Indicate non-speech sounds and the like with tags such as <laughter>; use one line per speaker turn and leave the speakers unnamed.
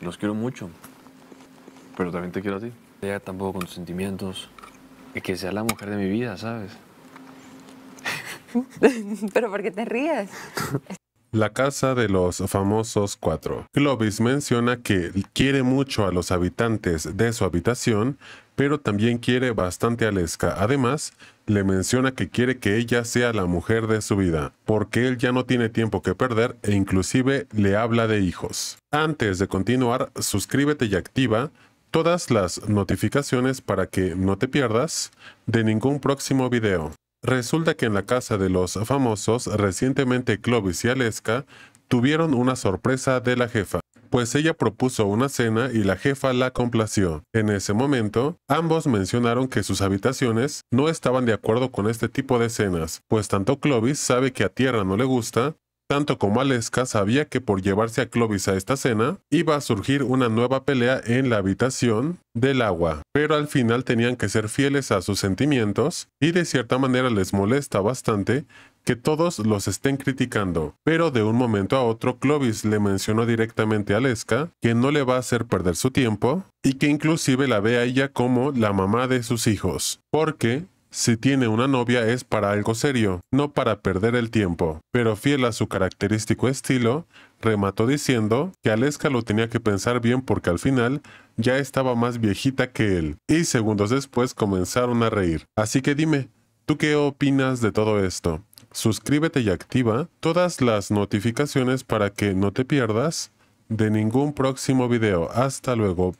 Los quiero mucho, pero también te quiero a ti. Ya tampoco con tus sentimientos. Y que sea la mujer de mi vida, ¿sabes? <laughs> pero ¿por qué te ríes? <laughs> La casa de los famosos cuatro. Clovis menciona que quiere mucho a los habitantes de su habitación, pero también quiere bastante a Lesca. Además, le menciona que quiere que ella sea la mujer de su vida, porque él ya no tiene tiempo que perder e inclusive le habla de hijos. Antes de continuar, suscríbete y activa todas las notificaciones para que no te pierdas de ningún próximo video. Resulta que en la casa de los famosos, recientemente Clovis y Aleska, tuvieron una sorpresa de la jefa, pues ella propuso una cena y la jefa la complació. En ese momento, ambos mencionaron que sus habitaciones no estaban de acuerdo con este tipo de cenas, pues tanto Clovis sabe que a Tierra no le gusta, tanto como Aleska sabía que por llevarse a Clovis a esta cena, iba a surgir una nueva pelea en la habitación del agua, pero al final tenían que ser fieles a sus sentimientos y de cierta manera les molesta bastante que todos los estén criticando, pero de un momento a otro Clovis le mencionó directamente a Aleska que no le va a hacer perder su tiempo y que inclusive la ve a ella como la mamá de sus hijos, porque si tiene una novia es para algo serio, no para perder el tiempo. Pero fiel a su característico estilo, remató diciendo que Aleska lo tenía que pensar bien porque al final ya estaba más viejita que él. Y segundos después comenzaron a reír. Así que dime, ¿tú qué opinas de todo esto? Suscríbete y activa todas las notificaciones para que no te pierdas de ningún próximo video. Hasta luego.